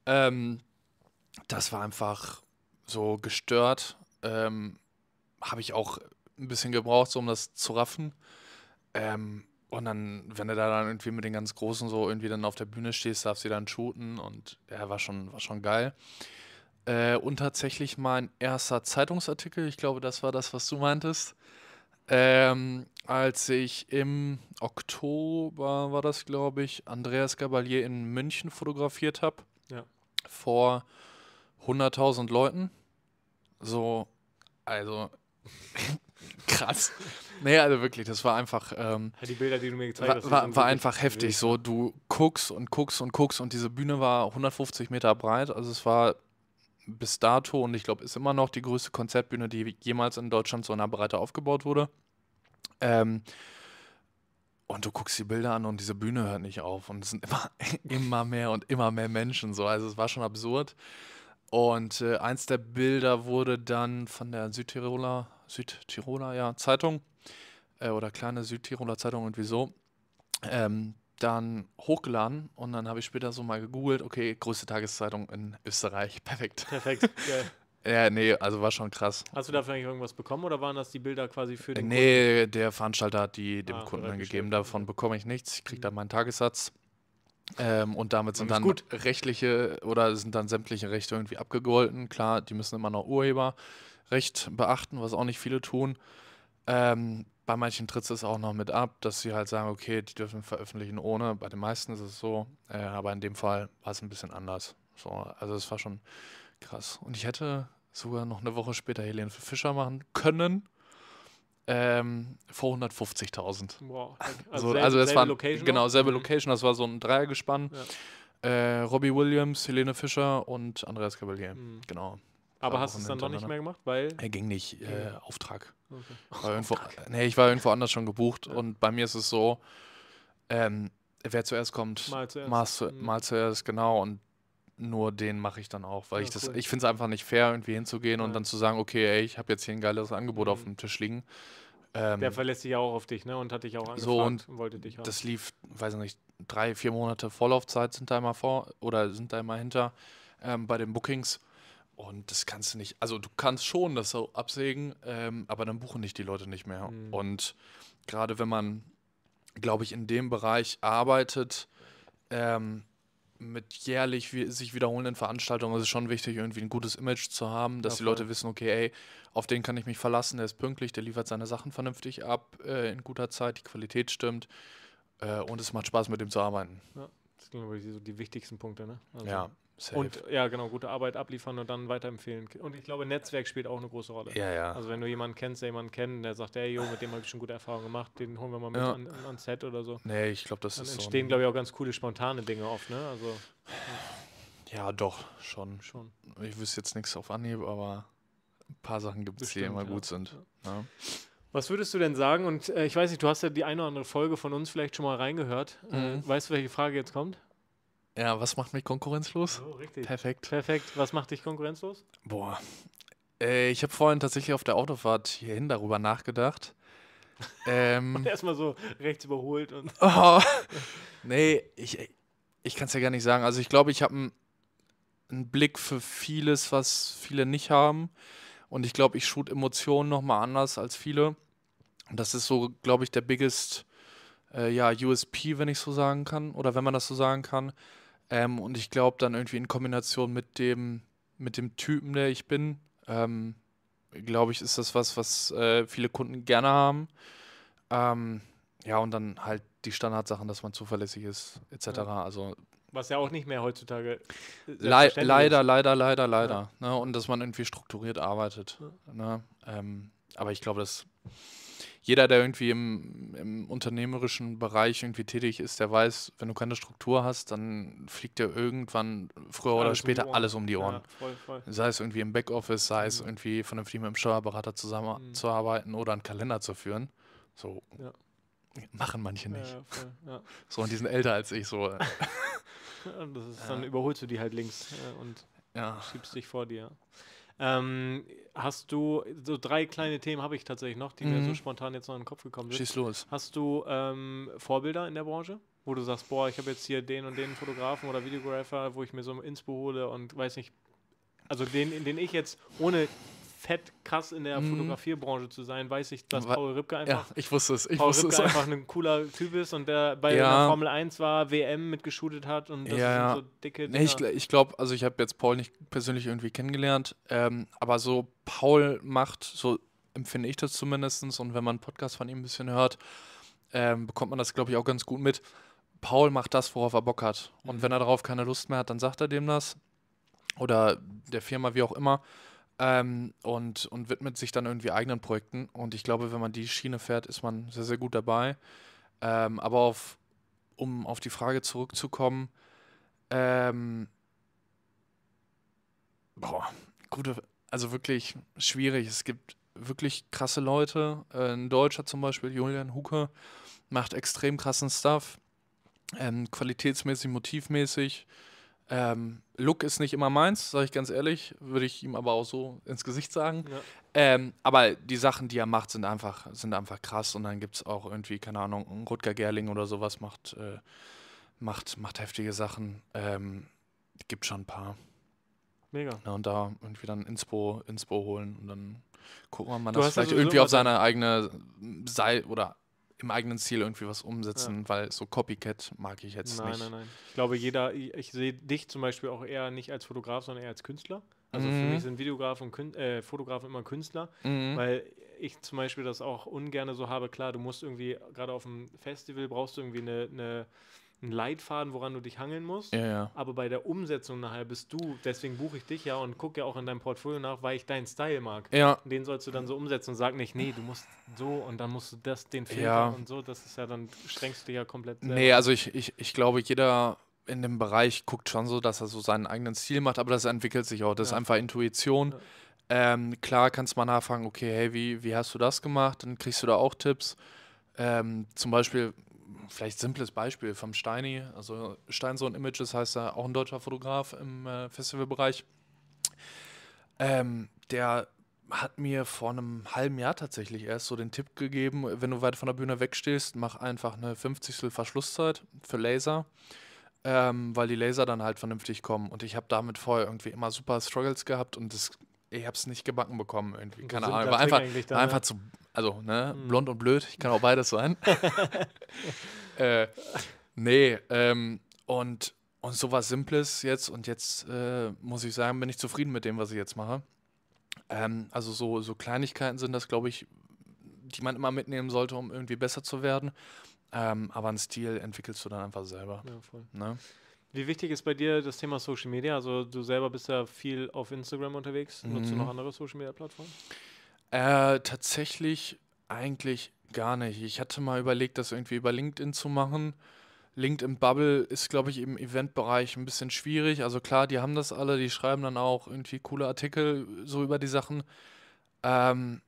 Ähm, das war einfach so gestört. Ähm, Habe ich auch ein bisschen gebraucht, so um das zu raffen. Ähm, und dann, wenn du da dann irgendwie mit den ganz Großen so irgendwie dann auf der Bühne stehst, darfst du dann shooten und ja, war schon, war schon geil. Äh, und tatsächlich mein erster Zeitungsartikel, ich glaube, das war das, was du meintest. Ähm, als ich im Oktober war das, glaube ich, Andreas Gabalier in München fotografiert habe. Ja. Vor 100.000 Leuten. So, also *laughs* krass. Nee, also wirklich, das war einfach. Ähm, die Bilder, die du mir gezeigt hast, war, war, einfach heftig. So, du guckst und guckst und guckst und diese Bühne war 150 Meter breit. Also, es war bis dato und ich glaube, ist immer noch die größte Konzertbühne, die jemals in Deutschland so einer Breite aufgebaut wurde. Ähm, und du guckst die Bilder an und diese Bühne hört nicht auf und es sind immer, *laughs* immer mehr und immer mehr Menschen so. Also es war schon absurd. Und äh, eins der Bilder wurde dann von der Südtiroler, Südtiroler ja, Zeitung äh, oder kleine Südtiroler Zeitung und wieso ähm, dann hochgeladen und dann habe ich später so mal gegoogelt, okay, größte Tageszeitung in Österreich, *laughs* perfekt. Perfekt, geil. *laughs* Ja, nee, also war schon krass. Hast du dafür eigentlich irgendwas bekommen oder waren das die Bilder quasi für den nee, äh, Kunden? Nee, der Veranstalter hat die dem ah, Kunden gegeben. Davon bekomme ich nichts. Ich kriege dann mhm. meinen Tagessatz. Ähm, und damit sind dann gut. rechtliche oder sind dann sämtliche Rechte irgendwie abgegolten. Klar, die müssen immer noch Urheberrecht beachten, was auch nicht viele tun. Ähm, bei manchen tritt es auch noch mit ab, dass sie halt sagen, okay, die dürfen veröffentlichen ohne. Bei den meisten ist es so, äh, aber in dem Fall war es ein bisschen anders. So, also es war schon krass. Und ich hätte sogar noch eine Woche später Helene Fischer machen können. Ähm, vor 150.000. Wow. Also, selbe, also, das selbe Location genau selbe mhm. Location, das war so ein Dreiergespann. Ja. Äh, Robbie Williams, Helene Fischer und Andreas Cavalier. Mhm. Genau. Aber hast du es dann doch nicht mehr gemacht, weil. Er äh, ging nicht, äh, okay. Auftrag. Okay. Ach, irgendwo, Nee, ich war irgendwo anders schon gebucht ja. und bei mir ist es so, ähm, wer zuerst kommt, mal zuerst, mal, mhm. mal zuerst genau. Und nur den mache ich dann auch, weil ja, ah, ich das, cool. ich finde es einfach nicht fair, irgendwie hinzugehen ja. und dann zu sagen, okay, ey, ich habe jetzt hier ein geiles Angebot mhm. auf dem Tisch liegen. Ähm, Der verlässt sich ja auch auf dich, ne? Und hat dich auch angefragt so und, und wollte dich haben. Das lief, weiß ich nicht, drei, vier Monate Vorlaufzeit sind da immer vor oder sind da immer hinter ähm, bei den Bookings. Und das kannst du nicht, also du kannst schon das so absägen, ähm, aber dann buchen dich die Leute nicht mehr. Mhm. Und gerade wenn man, glaube ich, in dem Bereich arbeitet, ähm, mit jährlich sich wiederholenden Veranstaltungen also ist es schon wichtig, irgendwie ein gutes Image zu haben, dass ja, die Leute wissen, okay, ey, auf den kann ich mich verlassen, der ist pünktlich, der liefert seine Sachen vernünftig ab äh, in guter Zeit, die Qualität stimmt äh, und es macht Spaß, mit dem zu arbeiten. Ja, das sind, glaube ich, so die wichtigsten Punkte, ne? Also ja. Safe. Und ja, genau, gute Arbeit abliefern und dann weiterempfehlen. Und ich glaube, Netzwerk spielt auch eine große Rolle. Ja, ja. Also wenn du jemanden kennst, der jemanden kennt, der sagt, hey, jo, mit dem habe ich schon gute Erfahrungen gemacht, den holen wir mal mit ja. an, ans Set oder so. Nee, ich glaube, das dann ist Dann entstehen, so glaube ich, auch ganz coole, spontane Dinge oft, ne? Also, ja. ja, doch, schon. schon. Ich wüsste jetzt nichts auf Anhieb, aber ein paar Sachen gibt es, die immer ja. gut sind. Ja. Ne? Was würdest du denn sagen? Und äh, ich weiß nicht, du hast ja die eine oder andere Folge von uns vielleicht schon mal reingehört. Äh, mhm. Äh, weißt du, welche Frage jetzt kommt? Ja, was macht mich konkurrenzlos? So, oh, richtig. Perfekt. Perfekt. Was macht dich konkurrenzlos? Boah. Äh, ich habe vorhin tatsächlich auf der Autofahrt hierhin darüber nachgedacht. *laughs* ähm, und erstmal so rechts überholt und. *laughs* Oh, nee, ich, ich kann es ja gar nicht sagen. Also ich glaube, ich habe einen Blick für vieles, was viele nicht haben. Und ich glaube, ich shoot Emotionen nochmal anders als viele. Und das ist so, glaube ich, der biggest äh, ja, USP, wenn ich so sagen kann. Oder wenn man das so sagen kann. Ähm, und ich glaube dann irgendwie in Kombination mit dem, mit dem Typen, der ich bin, ähm, glaube ich, ist das was, was äh, viele Kunden gerne haben. Ähm, ja, und dann halt die Standardsachen, dass man zuverlässig ist, etc. Ja. Also was ja auch nicht mehr heutzutage. Äh, Le leider, leider, leider, leider. Ja. Ne? Und dass man irgendwie strukturiert arbeitet. Ja. Ne? Ähm, aber ich glaube, das jeder, der irgendwie im, im, unternehmerischen Bereich irgendwie tätig ist, der weiß, wenn du keine Struktur hast, dann fliegt dir irgendwann früher alles oder später um alles um die Ohren. Ja, voll, voll. Sei es irgendwie im Backoffice, sei mhm. es irgendwie vernünftig mit dem Steuerberater zusammenzuarbeiten mhm. oder einen Kalender zu führen. So. Ja. Machen manche nicht. Ja, ja. *laughs* So, und die sind älter als ich, so. Äh. *laughs* dann überholst du die halt links äh, und schiebst dich vor dir. Ähm, hast du, so drei kleine Themen habe ich tatsächlich noch, die mhm. mir so mhm. spontan jetzt noch in den Kopf gekommen sind. Schieß los. Hast du ähm, Vorbilder in der Branche? Wo du sagst, boah, ich habe jetzt hier den und den Fotografen oder Videographer, wo ich mir so Inspo hole und weiß nicht, also den, den ich jetzt, ohne fett krass in der mhm. Fotografierbranche zu sein, weiß ich, dass Paul Ripke einfach. Ja, ich wusste es. Ich Paul wusste Ripke es. einfach ein cooler Typ ist und der bei ja. der Formel 1 war, WM mitgeschootet hat und das ja, sind so dicke. Nee, ich, ich glaube, also ich habe jetzt Paul nicht persönlich irgendwie kennengelernt, ähm, aber so Paul macht, so empfinde ich das zumindest, und wenn man einen Podcast von ihm ein bisschen hört, ähm, bekommt man das, glaube ich, auch ganz gut mit. Paul macht das, worauf er Bock hat. Und mhm. wenn er darauf keine Lust mehr hat, dann sagt er dem das. Oder der Firma, wie auch immer. Ähm, und, und widmet sich dann irgendwie eigenen Projekten. Und ich glaube, wenn man die Schiene fährt, ist man sehr, sehr gut dabei. Ähm, aber auf, um auf die Frage zurückzukommen, ähm, boah, gute, also wirklich schwierig. Es gibt wirklich krasse Leute. Äh, ein Deutscher zum Beispiel, Julian Huke, macht extrem krassen Stuff. Ähm, qualitätsmäßig, motivmäßig. Ähm, Look ist nicht immer meins, sage ich ganz ehrlich, würde ich ihm aber auch so ins Gesicht sagen. Ja. Ähm, aber die Sachen, die er macht, sind einfach, sind einfach krass. Und dann gibt es auch irgendwie, keine Ahnung, Rutger Gerling oder sowas macht, äh, macht, macht heftige Sachen. Ähm, gibt schon ein paar. Mega. Ja, und da irgendwie dann Inspo, Inspo holen und dann gucken wir mal, dass vielleicht also irgendwie auf seine eigene Seite oder im eigenen Ziel irgendwie was umsetzen, ja. weil so Copycat mag ich jetzt nein, nicht. Nein, nein, nein. Ich glaube, jeder, ich, ich sehe dich zum Beispiel auch eher nicht als Fotograf, sondern eher als Künstler. Also mhm. für mich sind Videograf und Kün äh, Fotograf immer Künstler, mhm. weil ich zum Beispiel das auch ungern so habe. Klar, du musst irgendwie, gerade auf dem Festival brauchst du irgendwie eine, eine einen Leitfaden, woran du dich hangeln musst. Ja, ja. Aber bei der Umsetzung nachher bist du, deswegen buche ich dich ja und gucke ja auch in deinem Portfolio nach, weil ich deinen Style mag. Ja. Den sollst du dann so umsetzen und sag nicht, nee, du musst so und dann musst du das, den Filter ja. und so. Das ist ja dann, strengst du dich ja komplett selber. Nee, also ich, ich, ich glaube, jeder in dem Bereich guckt schon so, dass er so seinen eigenen Stil macht, aber das entwickelt sich auch. Das ja. ist einfach Intuition. Ähm, klar kannst du mal nachfragen, okay, hey, wie, wie hast du das gemacht? Dann kriegst du da auch Tipps. Ähm, zum Beispiel, vielleicht simples Beispiel vom Steini, also Steinsohn Images heißt er, auch ein deutscher Fotograf im äh, Festivalbereich. Ähm, der hat mir vor einem halben Jahr tatsächlich erst so den Tipp gegeben, wenn du weit von der Bühne wegstehst, mach einfach eine 50. Verschlusszeit für Laser, ähm, weil die Laser dann halt vernünftig kommen. Und ich habe damit vorher irgendwie immer super Struggles gehabt und das, ich habe es nicht gebacken bekommen irgendwie. Keine Ahnung, war einfach, war einfach ne? zu, also, ne, hm. blond und blöd, ich kann auch beides sein. *laughs* *laughs* äh, nee, ähm, und, und was Simples jetzt und jetzt äh, muss ich sagen, bin ich zufrieden mit dem, was ich jetzt mache. Ähm, also so, so Kleinigkeiten sind das, glaube ich, die man immer mitnehmen sollte, um irgendwie besser zu werden. Ähm, aber einen Stil entwickelst du dann einfach selber. Ja, voll. Ne? Wie wichtig ist bei dir das Thema Social Media? Also du selber bist ja viel auf Instagram unterwegs. Mhm. Nutzt du mhm. noch andere Social Media Plattformen? Äh, tatsächlich eigentlich gar nicht. Ich hatte mal überlegt, das irgendwie über LinkedIn zu machen. LinkedIn Bubble ist, glaube ich, im Eventbereich ein bisschen schwierig. Also klar, die haben das alle, die schreiben dann auch irgendwie coole Artikel so über die Sachen. Ähm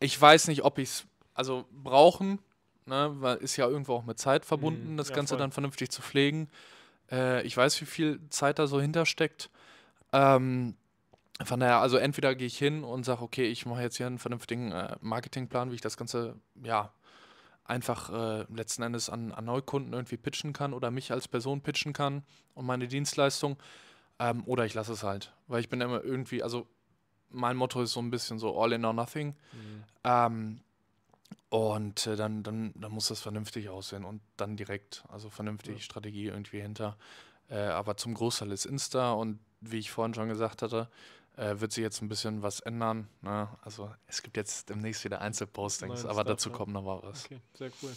ich weiß nicht, ob ich es also brauchen, ne, weil ist ja irgendwo auch mit Zeit verbunden, mhm, das ja, Ganze voll. dann vernünftig zu pflegen. Äh, ich weiß, wie viel Zeit da so hintersteckt. Ähm von daher, also entweder gehe ich hin und sage, okay, ich mache jetzt hier einen vernünftigen äh, Marketingplan, wie ich das Ganze, ja, einfach äh, letzten Endes an, an, Neukunden irgendwie pitchen kann oder mich als Person pitchen kann und meine Dienstleistung. Ähm, oder ich lasse es halt. Weil ich bin immer irgendwie, also mein Motto ist so ein bisschen so all in or nothing. Mhm. Ähm, und äh, dann, dann, dann muss das vernünftig aussehen und dann direkt, also vernünftige ja. Strategie irgendwie hinter. Äh, aber zum Großteil ist Insta und wie ich vorhin schon gesagt hatte, äh, wird sich jetzt ein bisschen was ändern. Ne? Also es gibt jetzt demnächst wieder Einzelpostings, aber Stuff, dazu ne? kommt noch mal was. Okay, sehr cool.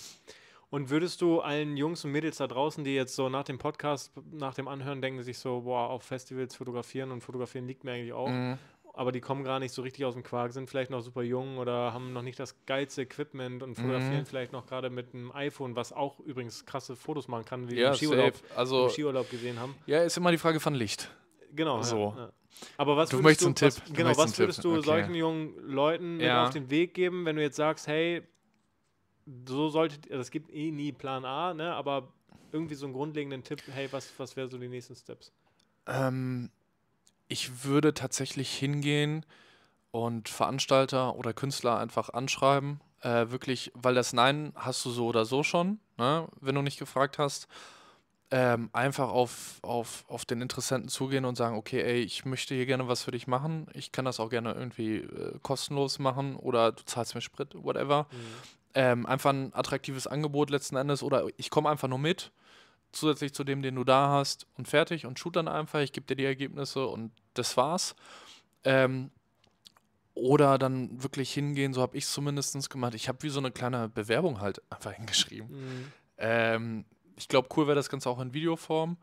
Und würdest du allen Jungs und Mädels da draußen, die jetzt so nach dem Podcast, nach dem Anhören denken, sich so, boah, auf Festivals fotografieren und fotografieren liegt mir eigentlich auch, mhm. aber die kommen gar nicht so richtig aus dem Quark, sind vielleicht noch super jung oder haben noch nicht das geilste Equipment und mhm. fotografieren mhm. vielleicht noch gerade mit einem iPhone, was auch übrigens krasse Fotos machen kann, wie ja, wir im Skiurlaub, also, im Skiurlaub gesehen haben. Ja, ist immer die Frage von Licht. Genau. So. Ja, ja. Aber was du möchtest du, einen Tipp. Genau, was, genau, was würdest Tipp. du okay. solchen jungen Leuten ja. auf den Weg geben, wenn du jetzt sagst, hey, so sollte, es gibt eh nie Plan A, ne? Aber irgendwie so einen grundlegenden Tipp, hey, was, was wären so die nächsten Steps? Ähm, ich würde tatsächlich hingehen und Veranstalter oder Künstler einfach anschreiben. Äh, wirklich, weil das Nein hast du so oder so schon, ne? wenn du nicht gefragt hast ähm, einfach auf, auf, auf den Interessenten zugehen und sagen, okay, ey, ich möchte hier gerne was für dich machen, ich kann das auch gerne irgendwie äh, kostenlos machen oder du zahlst mir Sprit, whatever. Mhm. Ähm, einfach ein attraktives Angebot letzten Endes oder ich komme einfach nur mit, zusätzlich zu dem, den du da hast und fertig und shoot dann einfach, ich gebe dir die Ergebnisse und das war's. Ähm, oder dann wirklich hingehen, so habe ich es zumindest gemacht. Ich habe wie so eine kleine Bewerbung halt einfach *laughs* hingeschrieben. Mhm. Ähm, ich glaube, cool wäre das Ganze auch in Videoform.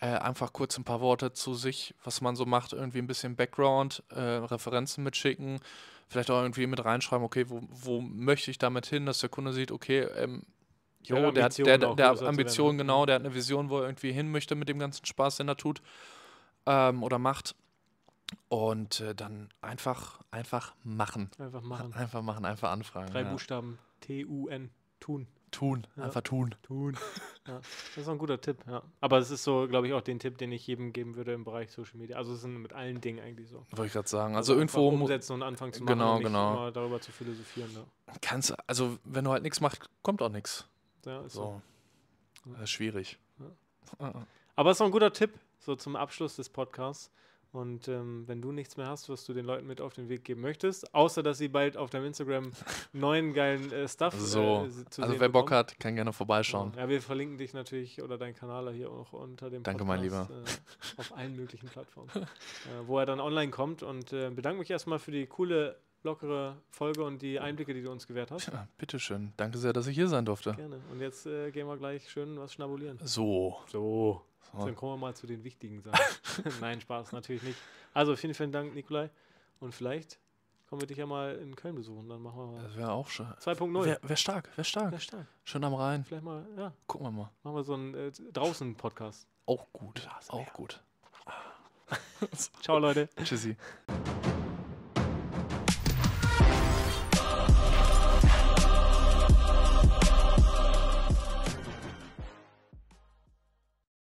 Äh, einfach kurz ein paar Worte zu sich, was man so macht, irgendwie ein bisschen Background, äh, Referenzen mitschicken, vielleicht auch irgendwie mit reinschreiben, okay, wo, wo möchte ich damit hin, dass der Kunde sieht, okay, ähm, jo, der hat der, der, der Ambition, ne? genau, der hat eine Vision, wo er irgendwie hin möchte mit dem ganzen Spaß, den er tut ähm, oder macht. Und äh, dann einfach, einfach machen. Einfach machen. Einfach machen, einfach anfragen. Drei ja. Buchstaben. T-U-N. Tun. Tun, ja. einfach tun. Tun. *laughs* Ja. Das ist ein guter Tipp, ja. Aber es ist so, glaube ich, auch den Tipp, den ich jedem geben würde im Bereich Social Media. Also es sind mit allen Dingen eigentlich so. Wollte ich gerade sagen. Also, also irgendwo umsetzen und anfangen zu genau, machen genau, und nicht genau. darüber zu philosophieren. Ja. Kannst, also wenn du halt nichts machst, kommt auch nichts. Ja, ist so. so. Ja. schwierig. Ah. Aber es ist auch ein guter Tipp, so zum Abschluss des Podcasts. Und ähm, wenn du nichts mehr hast, was du den Leuten mit auf den Weg geben möchtest, außer dass sie bald auf deinem Instagram *laughs* neuen geilen äh, Stuff äh, so. Äh, zu also wer Bock hat, kann gerne vorbeischauen. Ja, wir verlinken dich natürlich oder deinen Kanal hier auch unter dem Danke, Podcast, mein Lieber. Äh, auf allen möglichen Plattformen, *laughs* äh, wo er dann online kommt. Und äh, bedanke mich erstmal für die coole lockere Folge und die Einblicke, die du uns gewährt hast. Ja, bitteschön. Danke sehr, dass ich hier sein durfte. Gerne. Und jetzt äh, gehen wir gleich schön was schnabulieren. So. So. so. Dann kommen wir mal zu den wichtigen Sachen. *laughs* *laughs* Nein, Spaß, natürlich nicht. Also vielen, vielen Dank, Nikolai. Und vielleicht kommen wir dich ja mal in Köln besuchen. Dann machen wir mal. Das wäre auch schön. 2.0. Wäre wär stark, wäre stark. Wär stark. Schön am Rhein. Vielleicht mal, ja. Gucken wir mal. Machen wir so einen äh, Draußen-Podcast. Auch gut. Auch gut. *laughs* Ciao, Leute. Tschüssi.